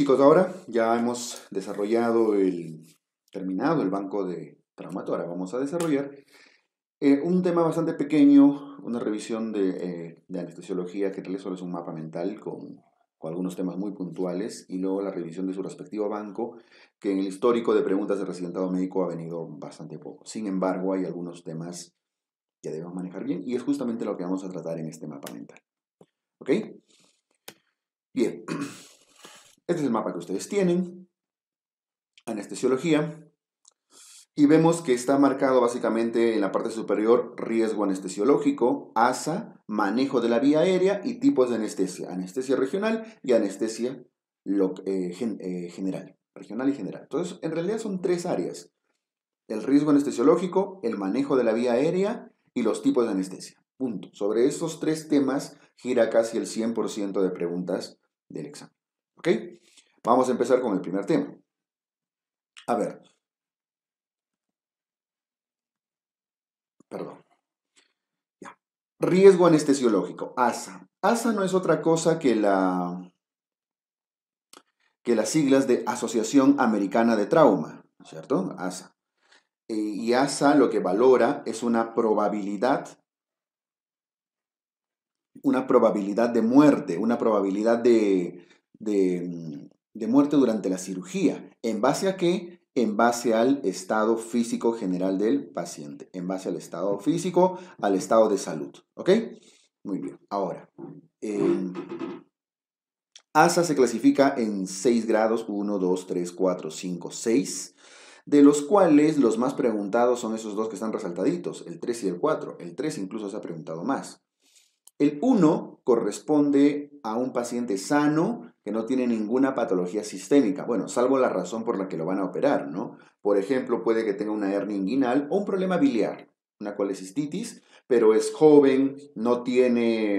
chicos, ahora ya hemos desarrollado el terminado el banco de traumato. Ahora vamos a desarrollar eh, un tema bastante pequeño, una revisión de, eh, anestesiología que tal vez solo es un mapa mental con, con, algunos temas muy puntuales y luego la revisión de su respectivo banco, que en el histórico de preguntas de residentado médico ha venido bastante poco. Sin embargo, hay algunos temas que debemos manejar bien y es justamente lo que vamos a tratar en este mapa mental. ¿Ok? Bien. Este es el mapa que ustedes tienen. Anestesiología. Y vemos que está marcado básicamente en la parte superior riesgo anestesiológico, ASA, manejo de la vía aérea y tipos de anestesia. Anestesia regional y anestesia eh, eh, general. Regional y general. Entonces, en realidad son tres áreas. El riesgo anestesiológico, el manejo de la vía aérea y los tipos de anestesia. Punto. Sobre estos tres temas gira casi el 100% de preguntas del examen. ¿Ok? Vamos a empezar con el primer tema. A ver. Perdón. Riesgo anestesiológico, ASA. ASA no es otra cosa que la que las siglas de Asociación Americana de Trauma, ¿cierto? ASA. Eh, y ASA lo que valora es una probabilidad, una probabilidad de muerte, una probabilidad de, Mm, de, muerte durante la cirugía. ¿En base a qué? En base al estado físico general del paciente, en base al estado físico, al estado de salud. ¿Ok? Muy bien. Ahora, ASA em, se clasifica en 6 grados, 1, 2, 3, 4, 5, 6, de los cuales los más preguntados son esos dos que están resaltaditos, el 3 y el 4. El 3 incluso se ha preguntado más. El 1 corresponde a un paciente sano que no tiene ninguna patología sistémica, bueno, salvo la razón por la que lo van a operar, ¿no? Por ejemplo, puede que tenga una hernia inguinal o un problema biliar, una colecistitis, pero es joven, no tiene,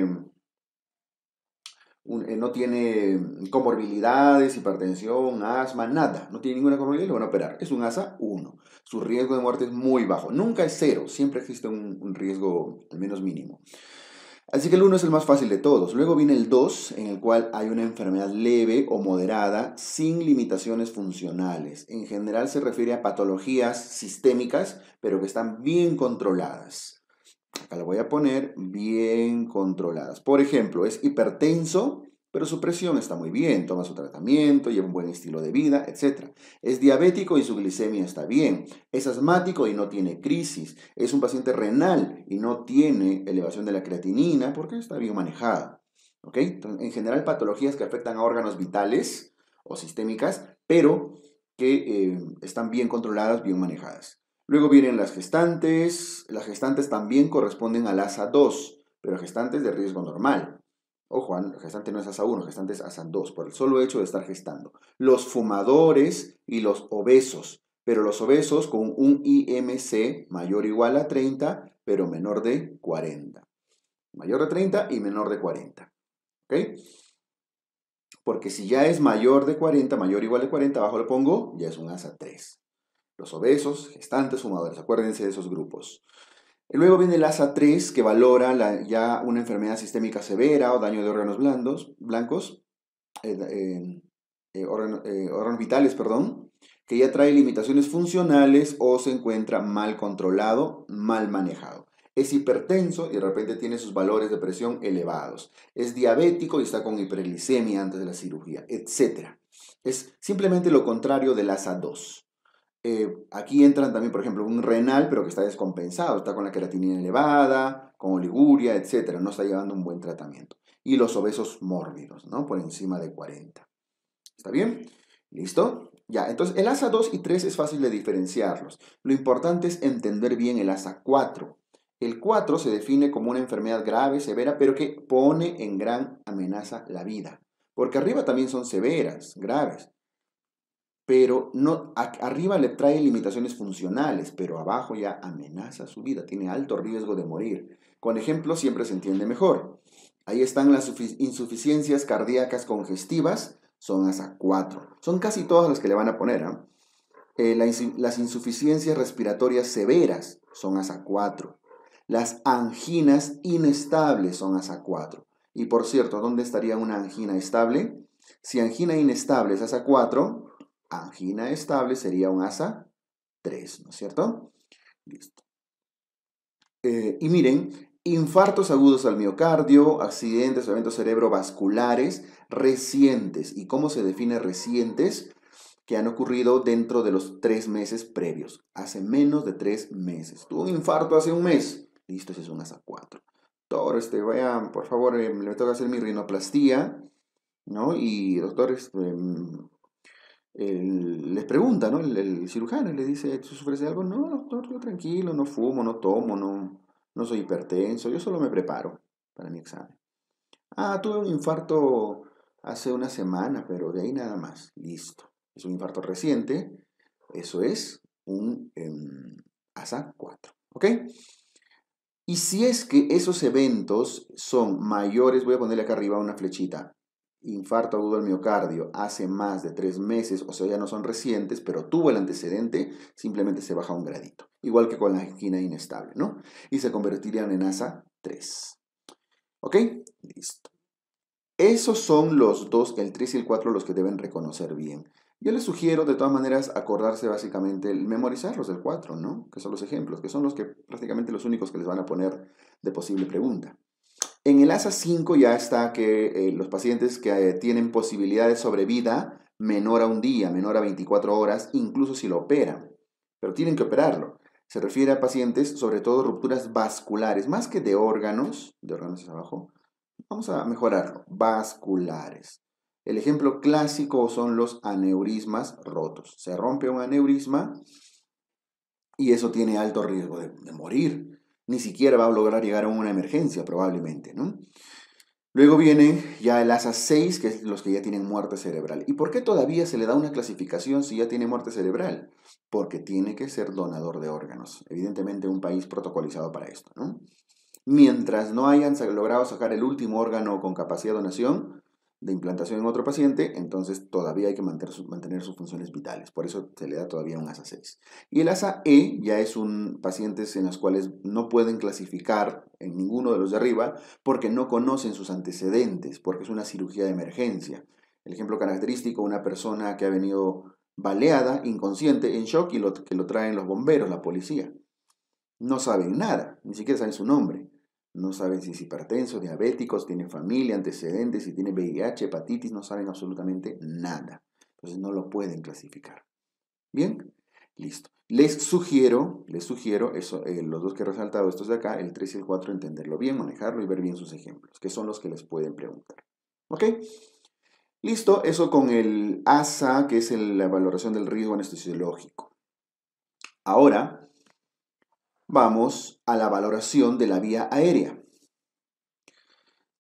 eh, no tiene comorbilidades, hipertensión, asma, nada, no tiene ninguna comorbilidad, lo van a operar. Es un ASA 1. Su riesgo de muerte es muy bajo, nunca es cero, siempre existe un riesgo al menos mínimo. Así que el 1 es el más fácil de todos. Luego viene el 2, en el cual hay una enfermedad leve o moderada sin limitaciones funcionales. En general se refiere a patologías sistémicas, pero que están bien controladas. Acá lo voy a poner bien controladas. Por ejemplo, es hipertenso pero su presión está muy bien, toma su tratamiento, lleva un buen estilo de vida, etc. Es diabético y su glicemia está bien, es asmático y no tiene crisis, es un paciente renal y no tiene elevación de la creatinina porque está bien manejado. ¿Ok? en general, patologías que afectan a órganos vitales o sistémicas, pero que eh, están bien controladas, bien manejadas. Luego vienen las gestantes. Las gestantes también corresponden al ASA2, pero gestantes de riesgo normal. Ojo, Juan, gestante no es ASA 1, gestante es ASA 2, por el solo hecho de estar gestando. Los fumadores y los obesos, pero los obesos con un IMC mayor o igual a 30, pero menor de 40. Mayor de 30 y menor de 40. ¿Ok? Porque si ya es mayor de 40, mayor o igual de 40, abajo le pongo, ya es un ASA 3. Los obesos, gestantes, fumadores, acuérdense de esos grupos. Luego viene el ASA3, que valora ya una enfermedad sistémica severa o daño de órganos blandos, blancos, eh, eh, eh, órganos, vitales, perdón, que ya trae limitaciones funcionales o se encuentra mal controlado, mal manejado. Es hipertenso y de repente tiene sus valores de presión elevados. Es diabético y está con hiperglicemia antes de la cirugía, etc. Es simplemente lo contrario del ASA2. Eh, aquí entran también, por ejemplo, un renal, pero que está descompensado, está con la queratinina elevada, con oliguria, etc. No está llevando un buen tratamiento. Y los obesos mórbidos, ¿no? Por encima de 40. ¿Está bien? ¿Listo? Ya, entonces el ASA 2 y 3 es fácil de diferenciarlos. Lo importante es entender bien el ASA 4. El 4 se define como una enfermedad grave, severa, pero que pone en gran amenaza la vida. Porque arriba también son severas, graves pero no, arriba le trae limitaciones funcionales, pero abajo ya amenaza su vida, tiene alto riesgo de morir. Con ejemplo siempre se entiende mejor. Ahí están las insuficiencias cardíacas congestivas, son hasta cuatro. Son casi todas las que le van a poner. ¿ah? Eh, las insuficiencias respiratorias severas son hasta cuatro. Las anginas inestables son hasta cuatro. Y por cierto, ¿dónde estaría una angina estable? Si angina inestable es hasta 4, angina estable sería un ASA 3, ¿no es cierto? Listo. Eh, y miren, infartos agudos al miocardio, accidentes eventos cerebrovasculares recientes. ¿Y cómo se define recientes? Que han ocurrido dentro de los tres meses previos, hace menos de tres meses. Tuvo un infarto hace un mes, listo, ese es un ASA 4. Doctor, este, vaya, por favor, eh, le toca hacer mi rinoplastía, ¿no? Y doctor, este, mm, les pregunta, ¿no? El, cirujano le dice, ¿tú sufres de algo? No, doctor, yo tranquilo, no fumo, no tomo, no, no soy hipertenso, yo solo me preparo para mi examen. Ah, tuve un infarto hace una semana, pero de ahí nada más, listo. Es un infarto reciente, eso es un em, ASA 4, ¿ok? Y si es que esos eventos son mayores, voy a ponerle acá arriba una flechita, infarto agudo del miocardio hace más de tres meses, o sea, ya no son recientes, pero tuvo el antecedente, simplemente se baja un gradito. Igual que con la esquina inestable, ¿no? Y se convertirían en ASA 3. ¿Ok? Listo. Esos son los dos, el 3 y el 4, los que deben reconocer bien. Yo les sugiero, de todas maneras, acordarse básicamente, memorizarlos del 4, ¿no? Que son los ejemplos, que son los que prácticamente los únicos que les van a poner de posible pregunta. En el ASA 5 ya está que eh, los pacientes que eh, tienen posibilidad de sobrevida menor a un día, menor a 24 horas, incluso si lo operan, pero tienen que operarlo. Se refiere a pacientes, sobre todo rupturas vasculares, más que de órganos, de órganos hacia abajo, vamos a mejorarlo, vasculares. El ejemplo clásico son los aneurismas rotos. Se rompe un aneurisma y eso tiene alto riesgo de morir ni siquiera va a lograr llegar a una emergencia probablemente, ¿no? Luego viene ya el ASA 6, que es los que ya tienen muerte cerebral. ¿Y por qué todavía se le da una clasificación si ya tiene muerte cerebral? Porque tiene que ser donador de órganos. Evidentemente un país protocolizado para esto, ¿no? Mientras no hayan logrado sacar el último órgano con capacidad de donación, de implantación en otro paciente, entonces todavía hay que mantener, mantener, sus funciones vitales. Por eso se le da todavía un ASA6. Y el ASA-E ya es un pacientes en los cuales no pueden clasificar en ninguno de los de arriba porque no conocen sus antecedentes, porque es una cirugía de emergencia. El ejemplo característico, una persona que ha venido baleada, inconsciente, en shock y que lo traen los bomberos, la policía. No saben nada, ni siquiera saben su nombre. No saben si es hipertenso, diabético, tiene familia, antecedentes, si tiene VIH, hepatitis, no saben absolutamente nada. Entonces no lo pueden clasificar. Bien, listo. Les sugiero, les sugiero, eso, eh, los dos que he resaltado, estos de acá, el 3 y el 4, entenderlo bien, manejarlo y ver bien sus ejemplos, que son los que les pueden preguntar. ¿Ok? Listo, eso con el ASA, que es la valoración del riesgo anestesiológico. Ahora, Vamos a la valoración de la vía aérea.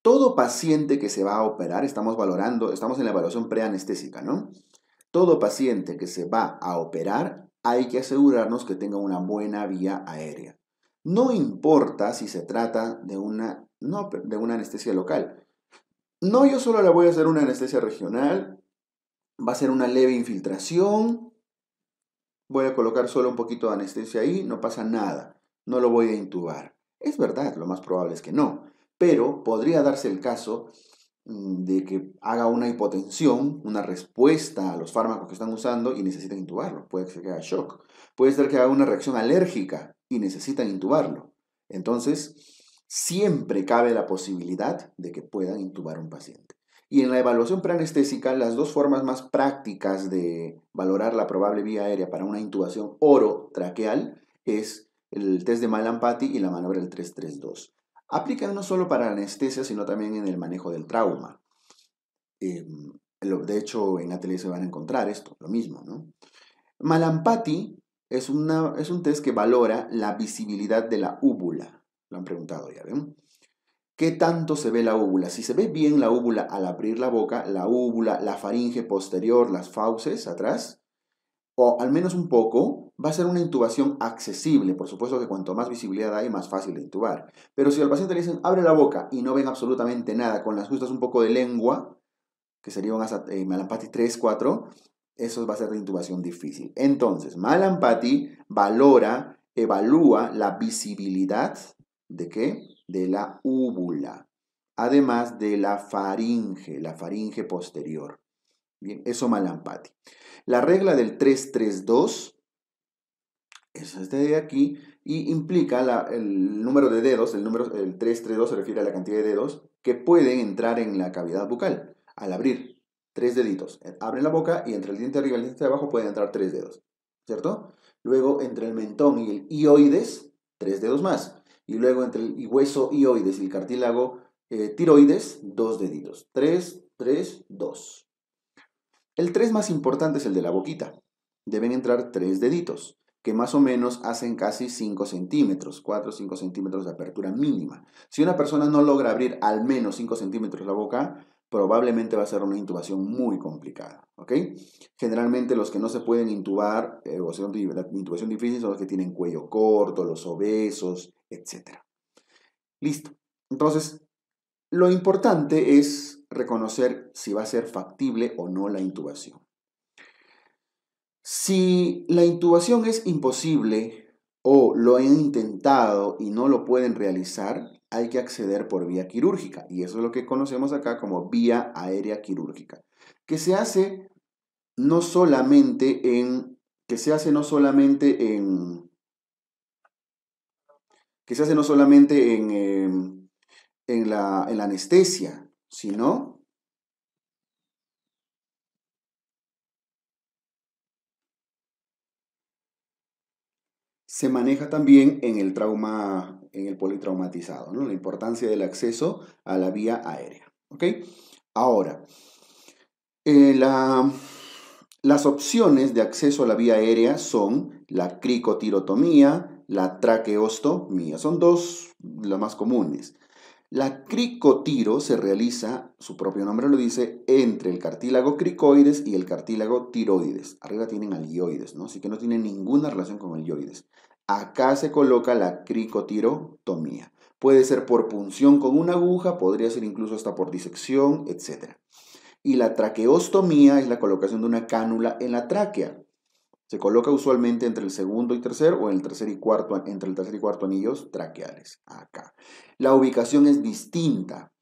Todo paciente que se va a operar, estamos valorando, estamos en la evaluación preanestésica, ¿no? Todo paciente que se va a operar, hay que asegurarnos que tenga una buena vía aérea. No importa si se trata de una, no, de una anestesia local. No, yo solo le voy a hacer una anestesia regional, va a ser una leve infiltración, voy a colocar solo un poquito de anestesia ahí, no pasa nada no lo voy a intubar. Es verdad, lo más probable es que no, pero podría darse el caso mm, de que haga una hipotensión, una respuesta a los fármacos que están usando y necesitan intubarlo. Puede ser que haga shock. Puede ser que haga una reacción alérgica y necesitan intubarlo. Entonces, siempre cabe la posibilidad de que puedan intubar un paciente. Y en la evaluación preanestésica, las dos formas más prácticas de valorar la probable vía aérea para una intubación orotraqueal es el test de Malampati y la maniobra del 332. Aplican no solo para la anestesia, sino también en el manejo del trauma. Em, de hecho, en la tele se van a encontrar esto, lo mismo. ¿no? Malampati es, una, es un test que valora la visibilidad de la úvula. Lo han preguntado ya, ¿ven? ¿Qué tanto se ve la úvula? Si se ve bien la úvula al abrir la boca, la úvula, la faringe posterior, las fauces atrás, o al menos un poco, va a ser una intubación accesible. Por supuesto que cuanto más visibilidad hay, más fácil de intubar. Pero si al paciente le dicen abre la boca y no ven absolutamente nada, con las justas un poco de lengua, que sería hasta eh, Malampati 3, 4, eso va a ser de intubación difícil. Entonces, Malampati valora, evalúa la visibilidad de qué? De la úvula, además de la faringe, la faringe posterior. Bien, eso Malampati. La regla del 332 es este de aquí, y implica el número de dedos, el número el 332 se refiere a la cantidad de dedos, que pueden entrar en la cavidad bucal al abrir. Tres deditos. Eh, Abre la boca y entre el diente arriba y el diente de abajo pueden entrar tres dedos. ¿Cierto? Luego entre el mentón y el ioides tres dedos más. Y luego entre el hueso ioides y el cartílago eh, tiroides, dos deditos. Tres, tres, dos. El tres más importante es el de la boquita. Deben entrar tres deditos que más o menos hacen casi 5 centímetros, 4 o 5 centímetros de apertura mínima. Si una persona no logra abrir al menos 5 centímetros la boca, probablemente va a ser una intubación muy complicada. Generalmente los que no se pueden intubar eh, o sea, la intubación difícil son los que tienen cuello corto, los obesos, etc. Listo. Entonces, lo importante es reconocer si va a ser factible o no la intubación. Si la intubación es imposible o lo han intentado y no lo pueden realizar, hay que acceder por vía quirúrgica y eso es lo que conocemos acá como vía aérea quirúrgica, que se hace no solamente en que se hace no solamente en que se hace no solamente en, em, la, en la anestesia, sino se maneja también en el trauma, en el politraumatizado, ¿no? la importancia del acceso a la vía aérea. ¿ok? Ahora, eh, las opciones de acceso a la vía aérea son la cricotirotomía, la traqueostomía, son dos las más comunes. La cricotiro se realiza, su propio nombre lo dice, entre el cartílago cricoides y el cartílago tiroides. Arriba tienen alioides, ¿no? Así que no tienen ninguna relación con el Acá se coloca la cricotirotomía. Puede ser por punción con una aguja, podría ser incluso hasta por disección, etc. Y la traqueostomía es la colocación de una cánula en la tráquea. Se coloca usualmente entre el segundo y tercer o el tercer y cuarto, entre el tercer y cuarto anillos traqueales. Acá. La ubicación es distinta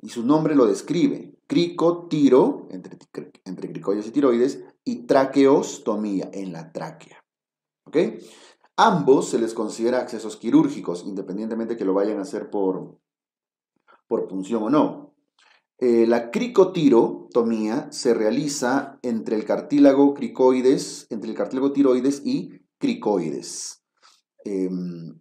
y su nombre lo describe. Cricotiro, entre, entre cricoides y tiroides, y traqueostomía en la tráquea. ¿Ok? Ambos se les considera accesos quirúrgicos, independientemente que lo vayan a hacer por, por punción o no. Eh, la cricotirotomía se realiza entre el cartílago cricoides, entre el cartílago tiroides y cricoides. Em,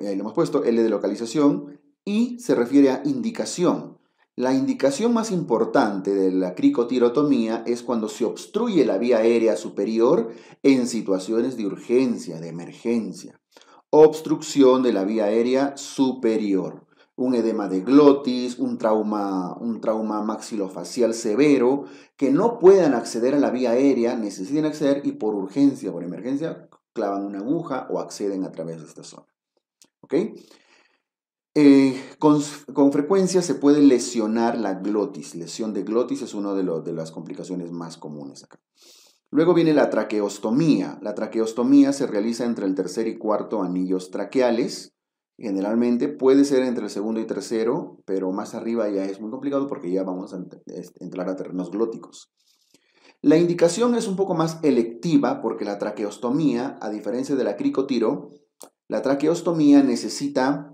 ahí lo hemos puesto, L de localización, y se refiere a indicación. La indicación más importante de la cricotirotomía es cuando se obstruye la vía aérea superior en situaciones de urgencia, de emergencia. Obstrucción de la vía aérea superior. Un edema de glotis, un trauma, un trauma maxilofacial severo, que no puedan acceder a la vía aérea, necesitan acceder y por urgencia, por emergencia, clavan una aguja o acceden a través de esta zona. ¿Ok? Eh, con, frecuencia se puede lesionar la glotis. Lesión de glotis es una de, de las complicaciones más comunes acá. Luego viene la traqueostomía. La traqueostomía se realiza entre el tercer y cuarto anillos traqueales. Generalmente puede ser entre el segundo y tercero, pero más arriba ya es muy complicado porque ya vamos a entrar a terrenos glóticos. La indicación es un poco más electiva porque la traqueostomía, a diferencia de la cricotiro, la traqueostomía necesita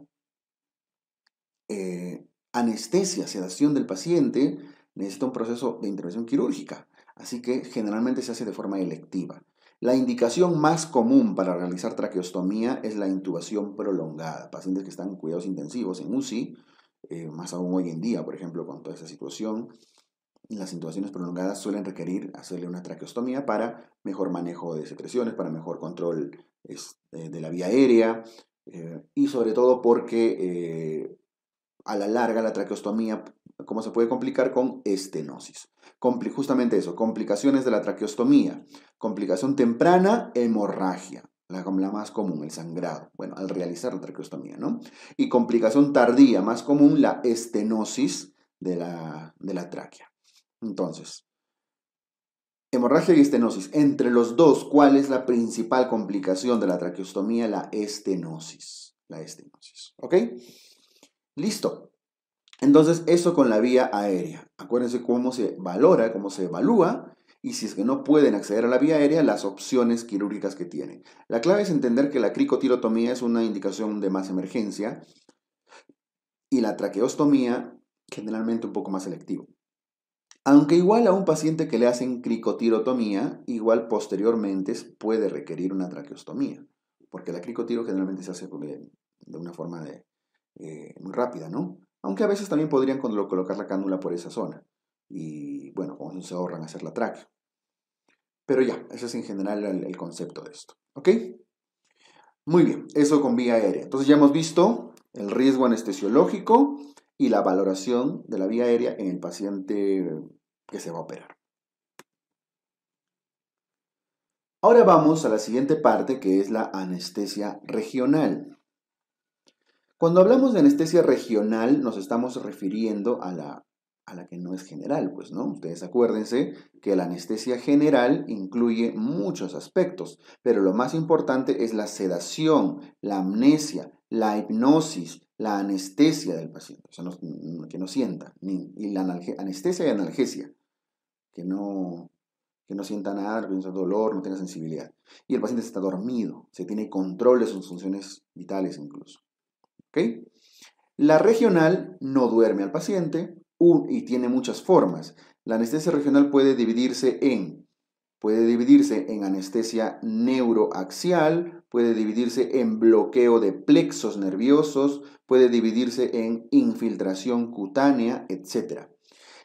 eh, anestesia, sedación del paciente, necesita un proceso de intervención quirúrgica. Así que generalmente se hace de forma electiva. La indicación más común para realizar traqueostomía es la intubación prolongada. Pacientes que están en cuidados intensivos, en UCI, eh, más aún hoy en día, por ejemplo, con toda esa situación, las intubaciones prolongadas suelen requerir hacerle una traqueostomía para mejor manejo de secreciones, para mejor control este, de la vía aérea eh, y sobre todo porque a la larga la traqueostomía, ¿cómo se puede complicar? Con estenosis. justamente eso, complicaciones de la traqueostomía. Complicación temprana, hemorragia. La, más común, el sangrado, bueno, al realizar la traqueostomía, ¿no? Y complicación tardía, más común, la estenosis de la, de la tráquea. Entonces, hemorragia y estenosis. Entre los dos, ¿cuál es la principal complicación de la traqueostomía? La estenosis. La estenosis, ¿ok? Listo. Entonces, eso con la vía aérea. Acuérdense cómo se valora, cómo se evalúa y si es que no pueden acceder a la vía aérea, las opciones quirúrgicas que tienen. La clave es entender que la cricotirotomía es una indicación de más emergencia y la traqueostomía generalmente un poco más selectivo. Aunque igual a un paciente que le hacen cricotirotomía, igual posteriormente puede requerir una traqueostomía, porque la cricotiro generalmente se hace de una forma de eh, muy rápida, ¿no? Aunque a veces también podrían colocar la cánula por esa zona. Y bueno, con se ahorran hacer la tráquea. Pero ya, ese es en general el, el concepto de esto. ¿Ok? Muy bien, eso con vía aérea. Entonces ya hemos visto el riesgo anestesiológico y la valoración de la vía aérea en el paciente que se va a operar. Ahora vamos a la siguiente parte que es la anestesia regional. Cuando hablamos de anestesia regional, nos estamos refiriendo a la, a la que no es general, pues, ¿no? Ustedes acuérdense que la anestesia general incluye muchos aspectos, pero lo más importante es la sedación, la amnesia, la hipnosis, la anestesia del paciente, o sea, que no sienta, y la anestesia y analgesia, que no, que no sienta nada, no tenga dolor, no tenga sensibilidad. Y el paciente está dormido, se tiene control de sus funciones vitales incluso. La regional no duerme al paciente y tiene muchas formas. La anestesia regional puede dividirse en, puede dividirse en anestesia neuroaxial, puede dividirse en bloqueo de plexos nerviosos, puede dividirse en infiltración cutánea, etc.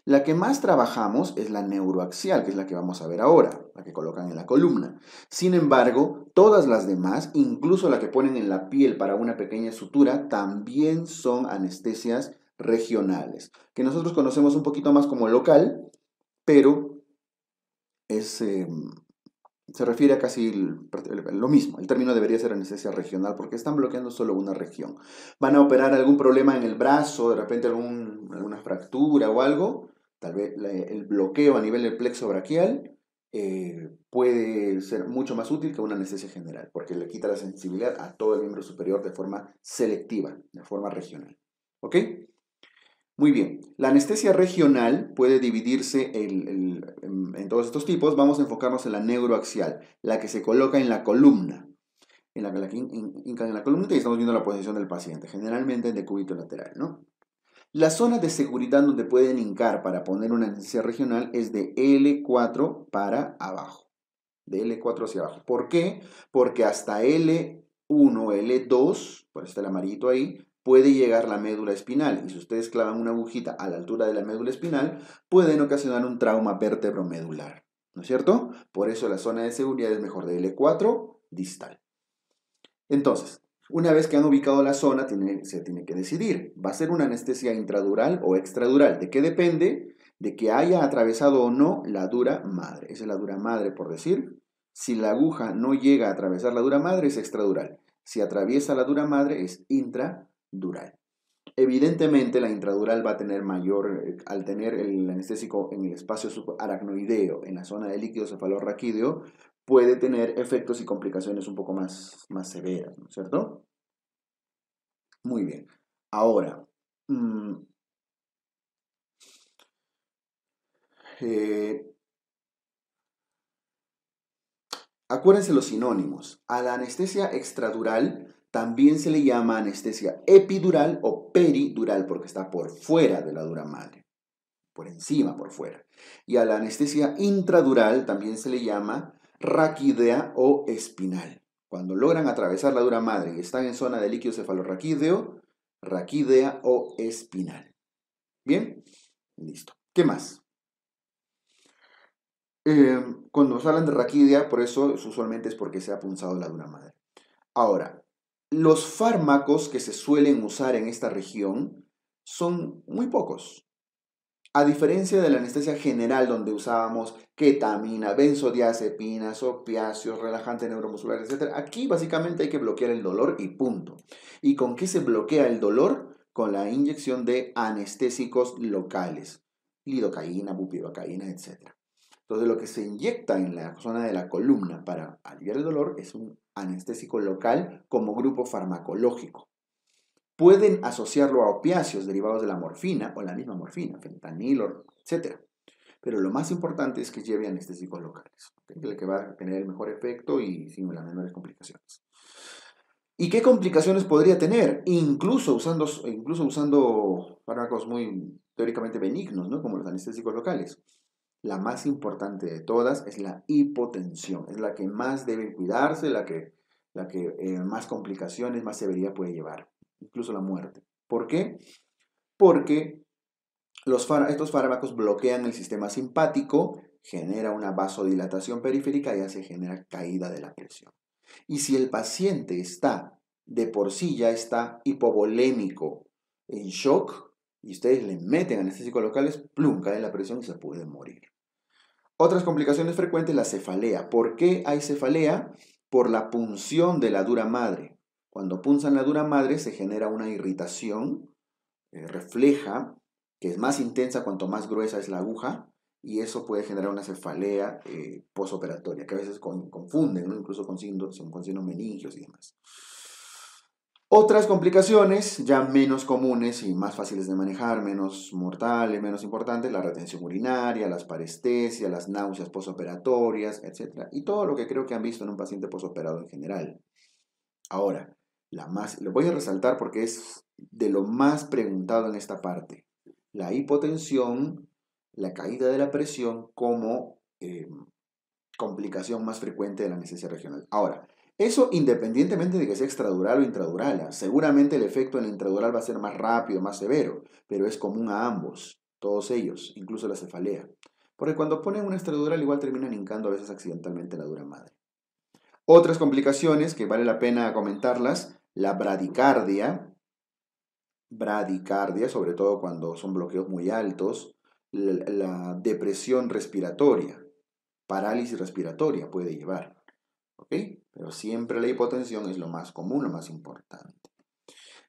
La que más trabajamos es la neuroaxial, que es la que vamos a ver ahora, la que colocan en la columna. Sin embargo, todas las demás, incluso la que ponen en la piel para una pequeña sutura, también son anestesias regionales, que nosotros conocemos un poquito más como local, pero em, se refiere a casi lo mismo. El término debería ser anestesia regional porque están bloqueando solo una región. Van a operar algún problema en el brazo, de repente alguna fractura o algo, Tal vez el bloqueo a nivel del plexo braquial eh, puede ser mucho más útil que una anestesia general, porque le quita la sensibilidad a todo el miembro superior de forma selectiva, de forma regional. ¿Ok? Muy bien, la anestesia regional puede dividirse en, todos estos tipos. Vamos a enfocarnos en la neuroaxial, la que se coloca en la columna, en la que en, en, la columna y estamos viendo la posición del paciente, generalmente en decúbito lateral, ¿no? La zona de seguridad donde pueden hincar para poner una anestesia regional es de L4 para abajo. De L4 hacia abajo. ¿Por qué? Porque hasta L1, L2, por este el ahí, puede llegar la médula espinal. Y si ustedes clavan una agujita a la altura de la médula espinal, pueden ocasionar un trauma vértebromedular. ¿No es cierto? Por eso la zona de seguridad es mejor de L4 distal. Entonces, una vez que han ubicado la zona, se tiene que decidir, ¿va a ser una anestesia intradural o extradural? ¿De qué depende? De que haya atravesado o no la dura madre. Esa es la dura madre, por decir. Si la aguja no llega a atravesar la dura madre, es extradural. Si atraviesa la dura madre, es intradural. Evidentemente, la intradural va a tener mayor, eh, al tener el anestésico en el espacio subaracnoideo, en la zona de líquido cefalorraquídeo, puede tener efectos y complicaciones un poco más, más severas, ¿no es cierto? Muy bien. Ahora, mm, eh, acuérdense los sinónimos. A la anestesia extradural también se le llama anestesia epidural o peridural porque está por fuera de la dura madre, por encima, por fuera. Y a la anestesia intradural también se le llama raquídea o espinal. Cuando logran atravesar la dura madre y están en zona de líquido cefalorraquídeo, raquídea o espinal. ¿Bien? Listo. ¿Qué más? Em, cuando nos hablan de raquídea, por eso usualmente es porque se ha punzado la dura madre. Ahora, los fármacos que se suelen usar en esta región son muy pocos. A diferencia de la anestesia general donde usábamos ketamina, benzodiazepinas, opiáceos, relajantes neuromusculares, etc., aquí básicamente hay que bloquear el dolor y punto. ¿Y con qué se bloquea el dolor? Con la inyección de anestésicos locales, lidocaína, bupivacaína, etc. Entonces lo que se inyecta en la zona de la columna para aliviar el dolor es un anestésico local como grupo farmacológico pueden asociarlo a opiáceos derivados de la morfina o la misma morfina, fentanil, etc. Pero lo más importante es que lleve anestésicos locales, El que va a tener el mejor efecto y sin las menores complicaciones. ¿Y qué complicaciones podría tener? Incluso usando, incluso usando fármacos muy teóricamente benignos, ¿no? como los anestésicos locales. La más importante de todas es la hipotensión, es la que más debe cuidarse, la que, la que eh, más complicaciones, más severidad puede llevar incluso la muerte. ¿Por qué? Porque estos fármacos bloquean el sistema simpático, genera una vasodilatación periférica y se genera caída de la presión. Y si el paciente está de por sí ya está hipovolémico, en shock, y ustedes le meten anestésicos locales, plum, cae la presión y se puede morir. Otras complicaciones frecuentes, la cefalea. ¿Por qué hay cefalea? Por la punción de la dura madre. Cuando punzan la dura madre se genera una irritación eh, refleja, que es más intensa cuanto más gruesa es la aguja, y eso puede generar una cefalea eh, posoperatoria, que a veces confunden, incluso con síndromes, con síndrome meningios y demás. Otras complicaciones, ya menos comunes y más fáciles de manejar, menos mortales, menos importantes, la retención urinaria, las parestesias, las náuseas posoperatorias, etc. Y todo lo que creo que han visto en un paciente posoperado en general. Ahora, más, lo voy a resaltar porque es de lo más preguntado en esta parte. La hipotensión, la caída de la presión como eh, complicación más frecuente de la anestesia regional. Ahora, eso independientemente de que sea extradural o intradural. ¿ah? Seguramente el efecto en la intradural va a ser más rápido, más severo, pero es común a ambos, todos ellos, incluso la cefalea. Porque cuando ponen una extradural igual terminan hincando a veces accidentalmente la dura madre. Otras complicaciones que vale la pena comentarlas la bradicardia, bradicardia, sobre todo cuando son bloqueos muy altos, la, depresión respiratoria, parálisis respiratoria puede llevar. ¿Ok? Pero siempre la hipotensión es lo más común, lo más importante.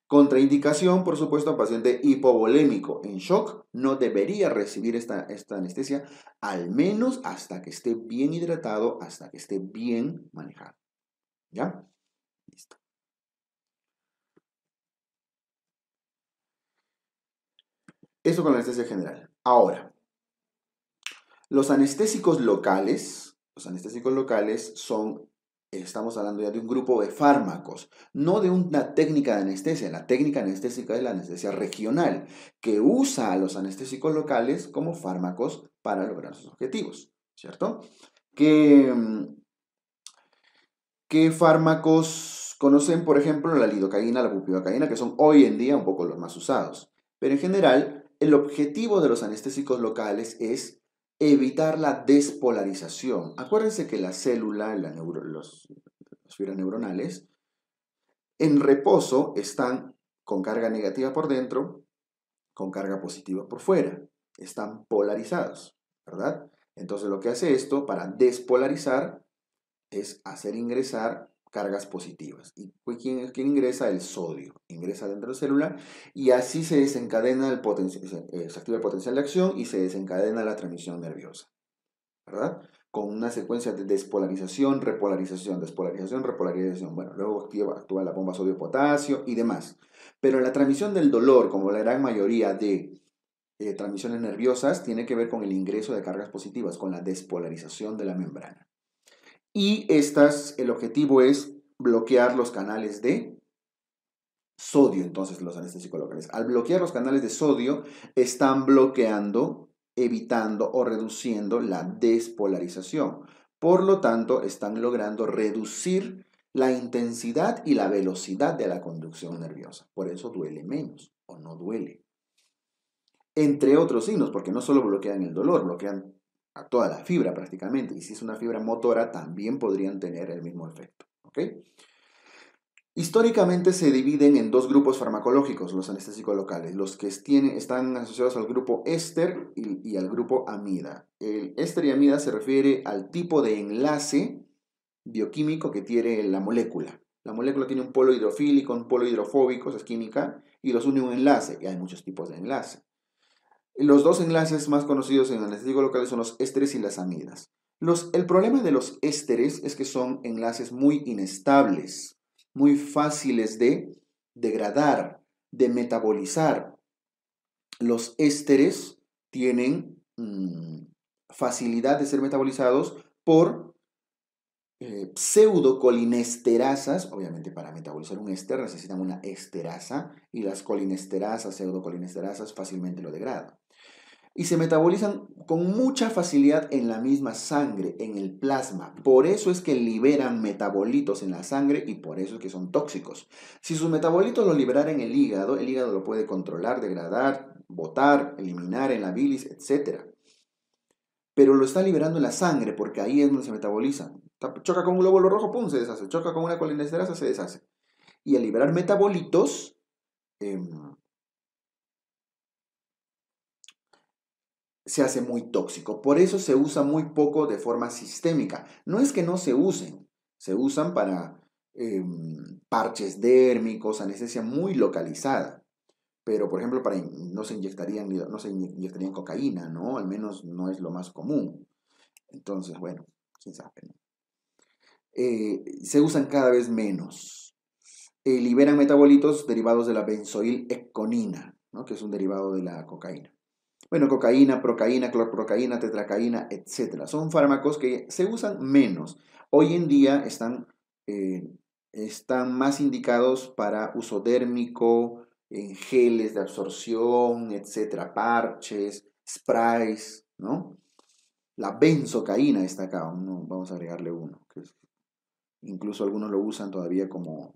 Contraindicación, por supuesto, paciente hipovolémico en shock no debería recibir esta, esta, anestesia, al menos hasta que esté bien hidratado, hasta que esté bien manejado. ¿Ya? Listo. Eso con la anestesia general. Ahora, los anestésicos locales, los anestésicos locales son, estamos hablando ya de un grupo de fármacos, no de una técnica de anestesia. La técnica anestésica es la anestesia regional, que usa a los anestésicos locales como fármacos para lograr sus objetivos, ¿cierto? ¿Qué, qué fármacos conocen, por ejemplo, la lidocaína, la bupivacaína, que son hoy en día un poco los más usados? Pero en general, el objetivo de los anestésicos locales es evitar la despolarización. Acuérdense que la célula, los, las fibras neuronales, en reposo están con carga negativa por dentro, con carga positiva por fuera. Están polarizados, ¿verdad? Entonces lo que hace esto para despolarizar es hacer ingresar cargas positivas. ¿Y pues, quién, ingresa? El sodio. Ingresa dentro de la célula y así se desencadena el potencial, eh, activa el potencial de acción y se desencadena la transmisión nerviosa. ¿Verdad? Con una secuencia de despolarización, repolarización, despolarización, repolarización. Bueno, luego activa, actúa la bomba sodio-potasio y demás. Pero la transmisión del dolor, como la gran mayoría de eh, transmisiones nerviosas, tiene que ver con el ingreso de cargas positivas, con la despolarización de la membrana. Y estas, el objetivo es bloquear los canales de sodio, entonces los anestésicos locales. Al bloquear los canales de sodio, están bloqueando, evitando o reduciendo la despolarización. Por lo tanto, están logrando reducir la intensidad y la velocidad de la conducción nerviosa. Por eso duele menos o no duele. Entre otros signos, porque no solo bloquean el dolor, bloquean a toda la fibra prácticamente. Y si es una fibra motora, también podrían tener el mismo efecto. Históricamente se dividen en dos grupos farmacológicos los anestésicos locales, los que están asociados al grupo éster y, al grupo amida. El éster y amida se refiere al tipo de enlace bioquímico que tiene la molécula. La molécula tiene un polo hidrofílico, un polo hidrofóbico, es química, y los une un enlace, y hay muchos tipos de enlace. Los dos enlaces más conocidos en anestético locales son los ésteres y las amidas. el problema de los ésteres es que son enlaces muy inestables, muy fáciles de degradar, de metabolizar. Los ésteres tienen mm, facilidad de ser metabolizados por eh, pseudocolinesterasas, obviamente para metabolizar un éster necesitan una esterasa y las colinesterasas, pseudocolinesterasas fácilmente lo degradan y se metabolizan con mucha facilidad en la misma sangre, en el plasma. Por eso es que liberan metabolitos en la sangre y por eso es que son tóxicos. Si sus metabolitos los liberara en el hígado, el hígado lo puede controlar, degradar, botar, eliminar en la bilis, etc. Pero lo está liberando en la sangre porque ahí es donde se metabolizan. Choca con un glóbulo rojo, pum, se deshace. Choca con una colinesterasa, se deshace. Y al liberar metabolitos... Em, se hace muy tóxico. Por eso se usa muy poco de forma sistémica. No es que no se usen, se usan para em, parches dérmicos, anestesia muy localizada. Pero, por ejemplo, para, no, se inyectarían, no inyectarían cocaína, ¿no? Al menos no es lo más común. Entonces, bueno, quién sabe. Eh, se usan cada vez menos. Eh, liberan metabolitos derivados de la benzoil -econina, ¿no? que es un derivado de la cocaína. Bueno, cocaína, procaína, clorprocaína, tetracaína, etc. Son fármacos que se usan menos. Hoy en día están, eh, están más indicados para uso dérmico, en geles de absorción, etc. Parches, sprays, ¿no? La benzocaína está acá, vamos a agregarle uno. incluso algunos lo usan todavía como,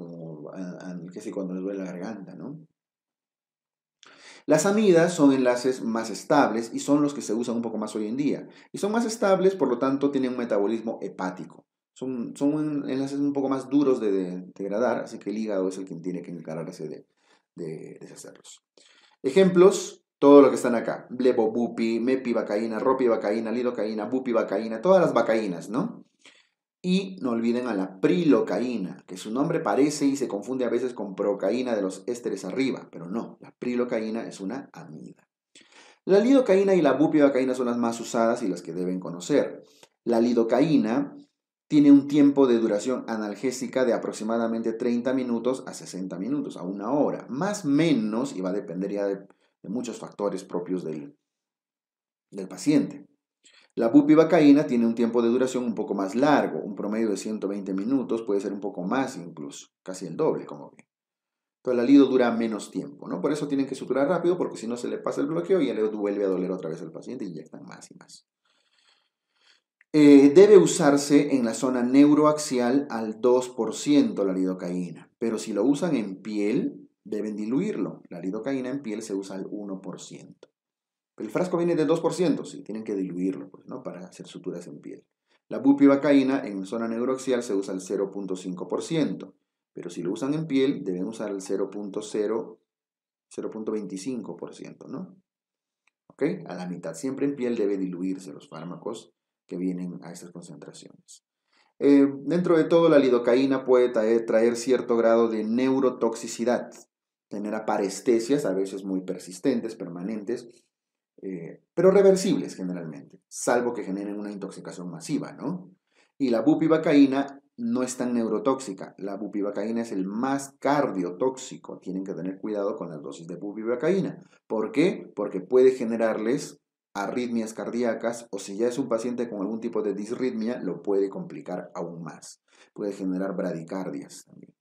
ah, ah, qué sé, cuando les duele la garganta, ¿no? Las amidas son enlaces más estables y son los que se usan un poco más hoy en día. Y son más estables, por lo tanto, tienen un metabolismo hepático. Son, enlaces un poco más duros de, degradar, así que el hígado es el que tiene que encargarse de, de deshacerlos. Ejemplos, todo lo que están acá. Blebobupi, mepivacaína, ropivacaína, lidocaína, vacaína, todas las vacaínas, ¿no? Y no olviden a la prilocaína, que su nombre parece y se confunde a veces con procaína de los ésteres arriba, pero no, la prilocaína es una amida. La lidocaína y la bupivacaína son las más usadas y las que deben conocer. La lidocaína tiene un tiempo de duración analgésica de aproximadamente 30 minutos a 60 minutos, a una hora, más menos, y va a depender ya de, muchos factores propios del paciente. La bupivacaína tiene un tiempo de duración un poco más largo, un promedio de 120 minutos, puede ser un poco más incluso, casi el doble como bien. Entonces el alido dura menos tiempo, ¿no? Por eso tienen que suturar rápido porque si no se le pasa el bloqueo y el le vuelve a doler otra vez al paciente y inyectan más y más. Eh, debe usarse en la zona neuroaxial al 2% la lidocaína, pero si lo usan en piel, deben diluirlo. La lidocaína en piel se usa al 1% el frasco viene de 2%, sí, tienen que diluirlo pues, ¿no? para hacer suturas en piel. La bupivacaína en zona neuroxial se usa el 0.5%, pero si lo usan en piel deben usar el 0.0, 0.25%, ¿no? ¿Ok? A la mitad. Siempre en piel debe diluirse los fármacos que vienen a estas concentraciones. Eh, dentro de todo, la lidocaína puede traer, traer cierto grado de neurotoxicidad, tener aparestesias, a veces muy persistentes, permanentes, eh, pero reversibles generalmente, salvo que generen una intoxicación masiva, ¿no? Y la bupivacaína no es tan neurotóxica. La bupivacaína es el más cardiotóxico. Tienen que tener cuidado con las dosis de bupivacaína. ¿Por qué? Porque puede generarles arritmias cardíacas o si ya es un paciente con algún tipo de disritmia, lo puede complicar aún más. Puede generar bradicardias también.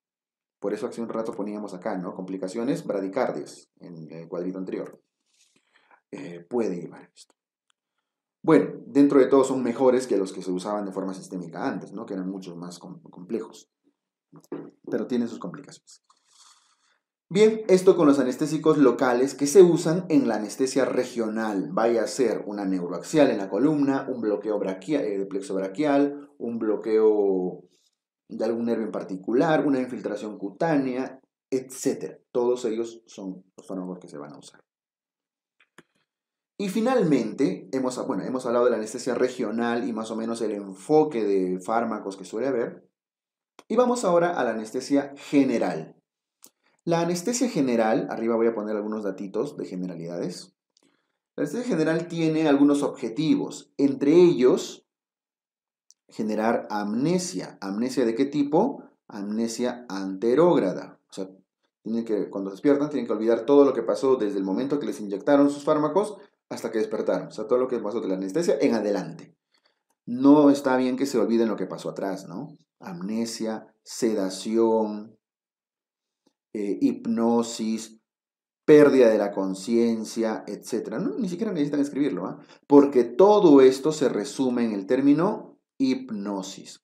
Por eso hace un rato poníamos acá, ¿no? Complicaciones bradicardias en el cuadrito anterior. Eh, puede llevar esto. Bueno, dentro de todo son mejores que los que se usaban de forma sistémica antes, ¿no? que eran muchos más complejos, pero tienen sus complicaciones. Bien, esto con los anestésicos locales que se usan en la anestesia regional, vaya a ser una neuroaxial en la columna, un bloqueo eh, braquial, plexo brachial, un bloqueo de algún nervio en particular, una infiltración cutánea, etc. Todos ellos son los fármacos que se van a usar. Y finalmente, hemos, bueno, hemos hablado de la anestesia regional y más o menos el enfoque de fármacos que suele haber. Y vamos ahora a la anestesia general. La anestesia general, arriba voy a poner algunos datitos de generalidades. La anestesia general tiene algunos objetivos, entre ellos generar amnesia. ¿Amnesia de qué tipo? Amnesia anterógrada. O sea, que, cuando despiertan, tienen que olvidar todo lo que pasó desde el momento que les inyectaron sus fármacos hasta que despertaron. O sea, todo lo que pasó de la anestesia en adelante. No está bien que se olviden lo que pasó atrás, ¿no? Amnesia, sedación, eh, hipnosis, pérdida de la conciencia, etc. ni siquiera necesitan escribirlo, ¿ah? porque todo esto se resume en el término hipnosis.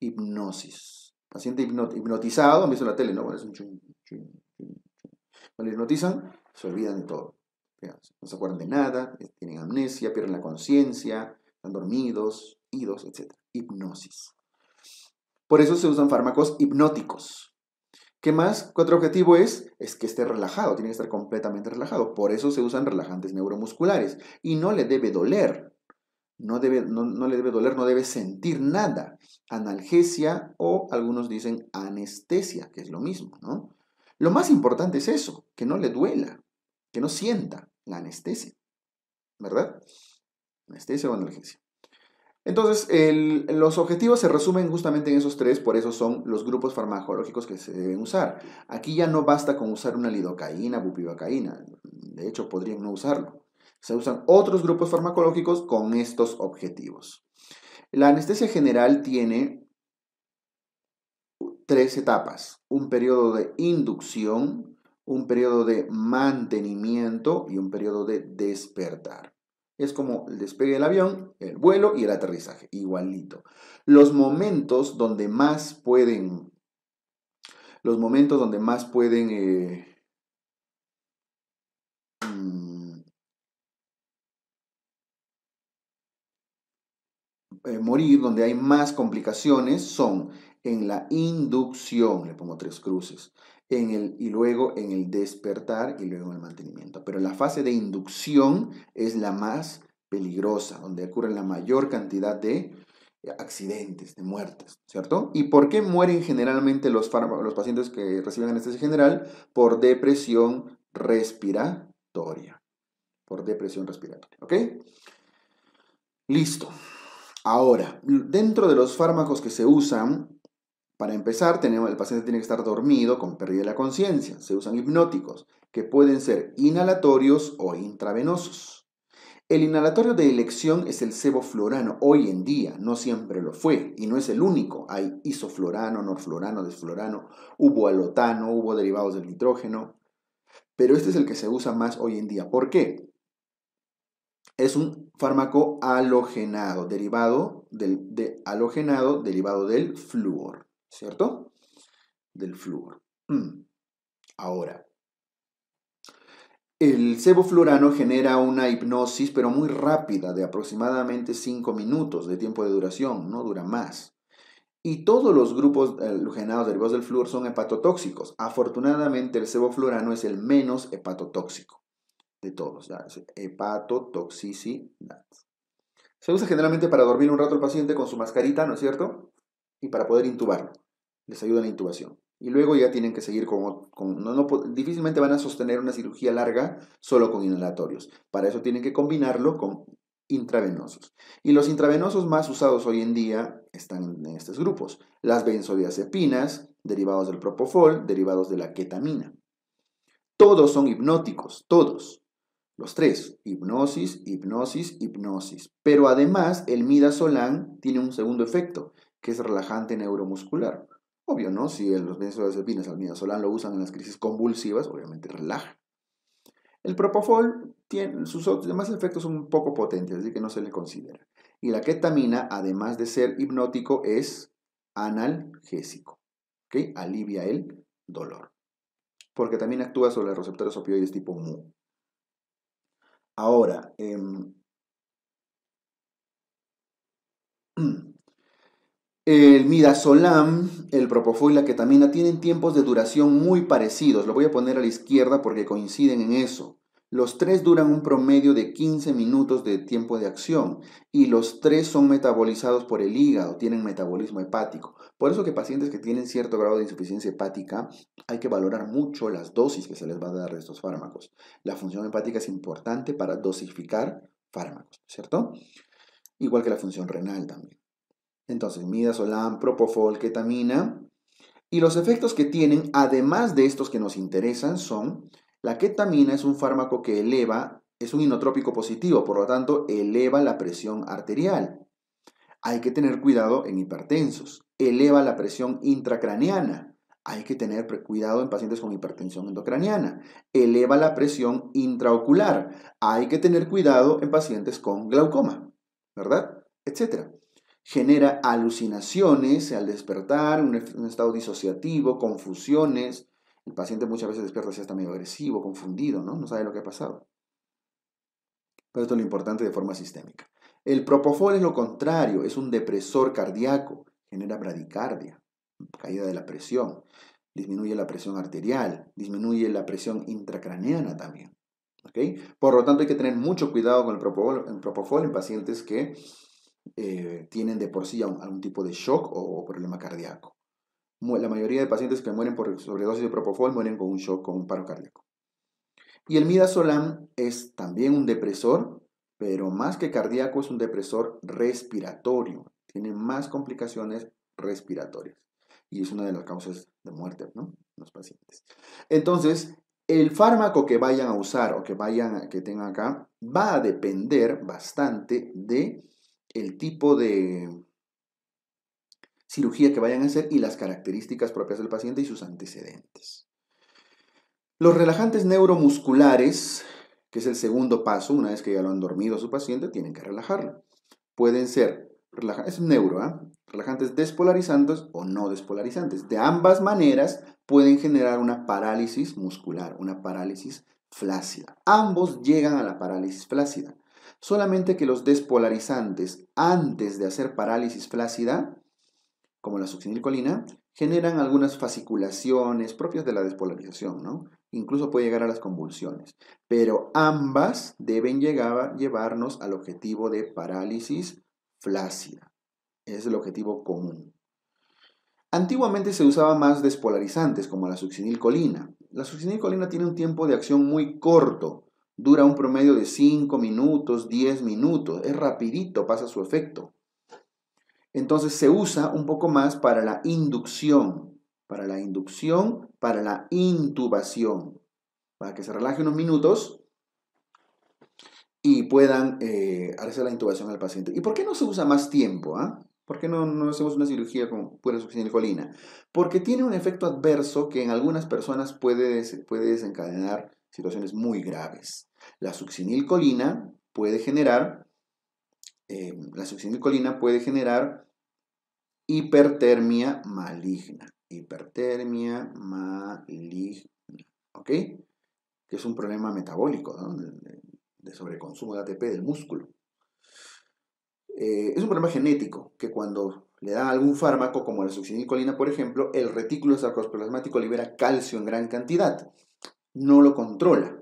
Hipnosis. Paciente hipnotizado, han visto la tele, ¿no? Bueno, es un hipnotizan, se olvidan de todo. No se acuerdan de nada, tienen amnesia, pierden la conciencia, están dormidos, idos, etc. Hipnosis. Por eso se usan fármacos hipnóticos. ¿Qué más? Cuatro objetivo es, es que esté relajado, tiene que estar completamente relajado. Por eso se usan relajantes neuromusculares. Y no le debe doler. No, debe, no le debe doler, no debe sentir nada. Analgesia o algunos dicen anestesia, que es lo mismo, ¿no? Lo más importante es eso, que no le duela, que no sienta la anestesia, ¿verdad? Anestesia o analgesia. Entonces, los objetivos se resumen justamente en esos tres, por eso son los grupos farmacológicos que se deben usar. Aquí ya no basta con usar una lidocaína, bupivacaína, de hecho podrían no usarlo. Se usan otros grupos farmacológicos con estos objetivos. La anestesia general tiene tres etapas, un periodo de inducción, un periodo de mantenimiento y un periodo de despertar. Es como el despegue del avión, el vuelo y el aterrizaje, igualito. Los momentos donde más pueden, los momentos donde más pueden eh, mm, eh, morir, donde hay más complicaciones, son en la inducción, le pongo tres cruces, el, y luego en el despertar y luego en el mantenimiento. Pero la fase de inducción es la más peligrosa, donde ocurren la mayor cantidad de eh, accidentes, de muertes, ¿cierto? ¿Y por qué mueren generalmente los, los pacientes que reciben anestesia general? Por depresión respiratoria. Por depresión respiratoria, ¿ok? Listo. Ahora, dentro de los fármacos que se usan, para empezar, tenemos, el paciente tiene que estar dormido con pérdida de la conciencia. Se usan hipnóticos, que pueden ser inhalatorios o intravenosos. El inhalatorio de elección es el ceboflorano hoy en día, no siempre lo fue, y no es el único. Hay isoflorano, norflorano, desflorano, hubo alotano, hubo derivados del nitrógeno, pero este es el que se usa más hoy en día. ¿Por qué? Es un fármaco halogenado, derivado del, de halogenado, derivado del flúor. ¿cierto? Del flúor. Mm. Ahora, el sebo genera una hipnosis, pero muy rápida, de aproximadamente 5 minutos de tiempo de duración, no dura más. Y todos los grupos halogenados eh, derivados del flúor son hepatotóxicos. Afortunadamente, el sebo es el menos hepatotóxico de todos. ¿ya? Hepatotoxicidad. Se usa generalmente para dormir un rato el paciente con su mascarita, ¿no es cierto? Y para poder intubarlo les ayuda la intubación. Y luego ya tienen que seguir con... difícilmente van a sostener una cirugía larga solo con inhalatorios. Para eso tienen que combinarlo con intravenosos. Y los intravenosos más usados hoy en día están en estos grupos. Las benzodiazepinas, derivados del propofol, derivados de la ketamina. Todos son hipnóticos, todos. Los tres, hipnosis, hipnosis, hipnosis. Pero además el midazolam tiene un segundo efecto, que es relajante neuromuscular. Obvio, ¿no? Si los benzodiazepinas al midazolam lo usan en las crisis convulsivas, obviamente relaja. El propofol, tiene, sus demás efectos son un poco potentes, así que no se le considera. Y la ketamina, además de ser hipnótico, es analgésico. ¿Ok? Alivia el dolor. Porque también actúa sobre los receptores opioides tipo mu. Ahora, eh... El midazolam, el propofol y la ketamina tienen tiempos de duración muy parecidos. Lo voy a poner a la izquierda porque coinciden en eso. Los tres duran un promedio de 15 minutos de tiempo de acción y los tres son metabolizados por el hígado, tienen metabolismo hepático. Por eso que pacientes que tienen cierto grado de insuficiencia hepática hay que valorar mucho las dosis que se les va a dar de estos fármacos. La función hepática es importante para dosificar fármacos, ¿cierto? Igual que la función renal también. Entonces, midazolam, propofol, ketamina. Y los efectos que tienen, además de estos que nos interesan, son la ketamina es un fármaco que eleva, es un inotrópico positivo, por lo tanto, eleva la presión arterial. Hay que tener cuidado en hipertensos. Eleva la presión intracraneana. Hay que tener cuidado en pacientes con hipertensión endocraniana. Eleva la presión intraocular. Hay que tener cuidado en pacientes con glaucoma, ¿verdad? Etcétera genera alucinaciones al despertar, un, estado disociativo, confusiones. El paciente muchas veces despierta así hasta medio agresivo, confundido, ¿no? No sabe lo que ha pasado. Pero esto es lo importante de forma sistémica. El propofol es lo contrario, es un depresor cardíaco, genera bradicardia, caída de la presión, disminuye la presión arterial, disminuye la presión intracraneana también. ¿okay? Por lo tanto, hay que tener mucho cuidado con el propofol en pacientes que eh, tienen de por sí algún tipo de shock o, problema cardíaco. La mayoría de pacientes que mueren por sobredosis de propofol mueren con un shock, con un paro cardíaco. Y el midazolam es también un depresor, pero más que cardíaco es un depresor respiratorio. Tiene más complicaciones respiratorias y es una de las causas de muerte ¿no? los pacientes. Entonces, el fármaco que vayan a usar o que vayan que tengan acá va a depender bastante de el tipo de cirugía que vayan a hacer y las características propias del paciente y sus antecedentes. Los relajantes neuromusculares, que es el segundo paso, una vez que ya lo han dormido su paciente, tienen que relajarlo. Pueden ser, es neuro, ¿ah? relajantes despolarizantes o no despolarizantes. De ambas maneras pueden generar una parálisis muscular, una parálisis flácida. Ambos llegan a la parálisis flácida solamente que los despolarizantes, antes de hacer parálisis flácida, como la succinilcolina, generan algunas fasciculaciones propias de la despolarización, ¿no? Incluso puede llegar a las convulsiones. Pero ambas deben llevarnos al objetivo de parálisis flácida. Es el objetivo común. Antiguamente se usaba más despolarizantes, como la succinilcolina. La succinilcolina tiene un tiempo de acción muy corto, dura un promedio de 5 minutos, 10 minutos, es rapidito, pasa su efecto. Entonces se usa un poco más para la inducción, para la inducción, para la intubación, para que se relaje unos minutos y puedan eh, hacer la intubación al paciente. ¿Y por qué no se usa más tiempo? Ah? ¿Por qué no, hacemos una cirugía con pura colina Porque tiene un efecto adverso que en algunas personas puede desencadenar situaciones muy graves. La succinilcolina puede generar, eh, puede generar hipertermia maligna. Hipertermia maligna, ¿ok? Que es un problema metabólico, de sobreconsumo de ATP del músculo. Eh, es un problema genético que cuando le dan algún fármaco como la succinilcolina, por ejemplo, el retículo sarcoplasmático libera calcio en gran cantidad no lo controla.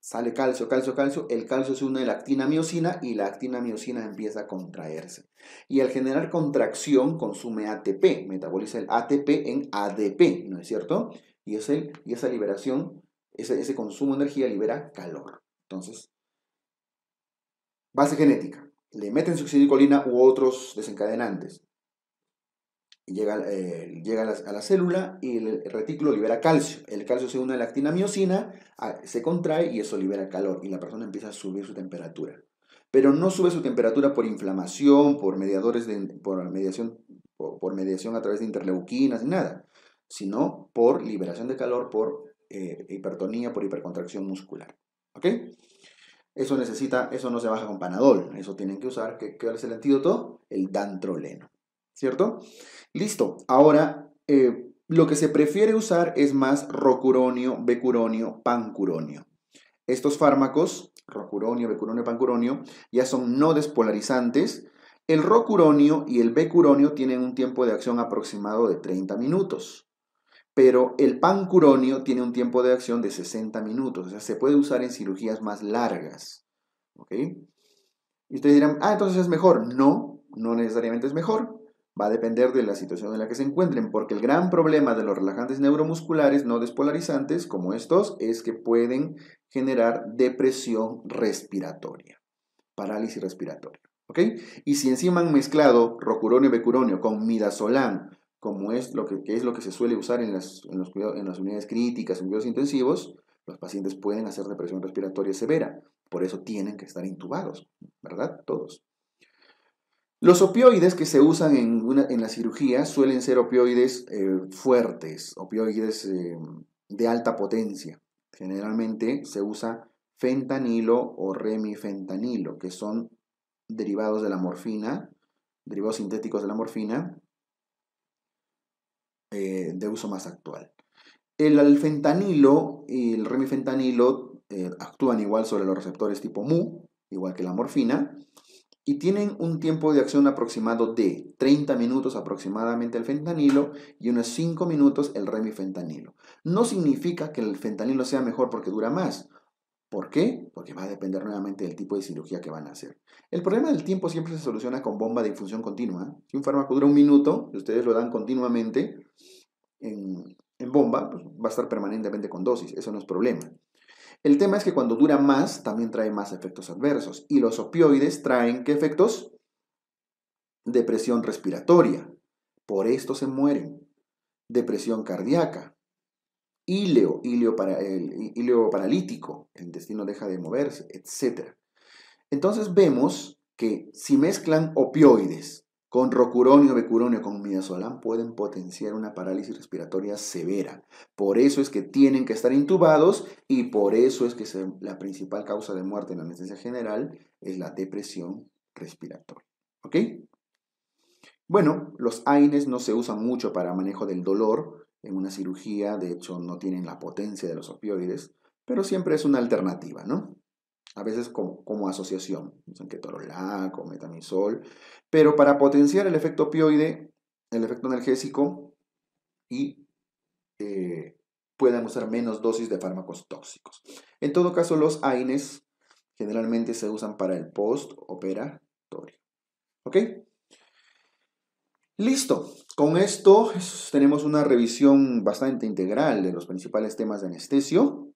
Sale calcio, calcio, calcio, el calcio es una de la actina miocina y la actina miocina empieza a contraerse. Y al generar contracción consume ATP, metaboliza el ATP en ADP, ¿no es cierto? Y, y esa liberación, ese, consumo de energía libera calor. Entonces, base genética. Le meten succinilcolina u otros desencadenantes llega, eh, llega a, la, célula y el retículo libera calcio. El calcio se une a la actina miocina, se contrae y eso libera calor y la persona empieza a subir su temperatura. Pero no sube su temperatura por inflamación, por mediadores de, mediación, por, mediación a través de interleuquinas, ni nada, sino por liberación de calor, por eh, hipertonía, por hipercontracción muscular. ¿Ok? Eso necesita, eso no se baja con panadol, eso tienen que usar, ¿qué, es el antídoto? El dantroleno. ¿cierto? Listo. Ahora, eh, lo que se prefiere usar es más rocuronio, becuronio, pancuronio. Estos fármacos, rocuronio, becuronio, pancuronio, ya son no despolarizantes. El rocuronio y el becuronio tienen un tiempo de acción aproximado de 30 minutos, pero el pancuronio tiene un tiempo de acción de 60 minutos, o sea, se puede usar en cirugías más largas. ¿Ok? Y ustedes dirán, ah, entonces es mejor. No, no necesariamente es mejor. Va a depender de la situación en la que se encuentren, porque el gran problema de los relajantes neuromusculares no despolarizantes, como estos, es que pueden generar depresión respiratoria, parálisis respiratoria. ¿Ok? Y si encima han mezclado rocuronio y becuronio con midazolam, como es lo que, es lo que se suele usar en las, en en las unidades críticas, en cuidados intensivos, los pacientes pueden hacer depresión respiratoria severa. Por eso tienen que estar intubados, ¿verdad? Todos. Los opioides que se usan en, la cirugía suelen ser opioides eh, fuertes, opioides eh, de alta potencia. Generalmente se usa fentanilo o remifentanilo, que son derivados de la morfina, derivados sintéticos de la morfina, eh, de uso más actual. El, alfentanilo y el remifentanilo actúan igual sobre los receptores tipo MU, igual que la morfina, y tienen un tiempo de acción aproximado de 30 minutos aproximadamente el fentanilo y unos 5 minutos el remifentanilo. No significa que el fentanilo sea mejor porque dura más. ¿Por qué? Porque va a depender nuevamente del tipo de cirugía que van a hacer. El problema del tiempo siempre se soluciona con bomba de infusión continua. Si un fármaco dura un minuto y ustedes lo dan continuamente en, bomba, pues va a estar permanentemente con dosis. Eso no es problema. El tema es que cuando dura más, también trae más efectos adversos. Y los opioides traen, ¿qué efectos? Depresión respiratoria. Por esto se mueren. Depresión cardíaca. Ileo, ileo, para, paralítico. El intestino deja de moverse, etc. Entonces vemos que si mezclan opioides con rocuronio, becuronio, con midazolam pueden potenciar una parálisis respiratoria severa. Por eso es que tienen que estar intubados y por eso es que la principal causa de muerte en la anestesia general es la depresión respiratoria. ¿Ok? Bueno, los AINES no se usan mucho para manejo del dolor en una cirugía, de hecho no tienen la potencia de los opioides, pero siempre es una alternativa, ¿no? a veces como, como asociación, torolaco, metamisol, pero para potenciar el efecto opioide, el efecto analgésico, y eh, puedan usar menos dosis de fármacos tóxicos. En todo caso, los AINES generalmente se usan para el postoperatorio. ¿Ok? Listo, con esto tenemos una revisión bastante integral de los principales temas de anestesio.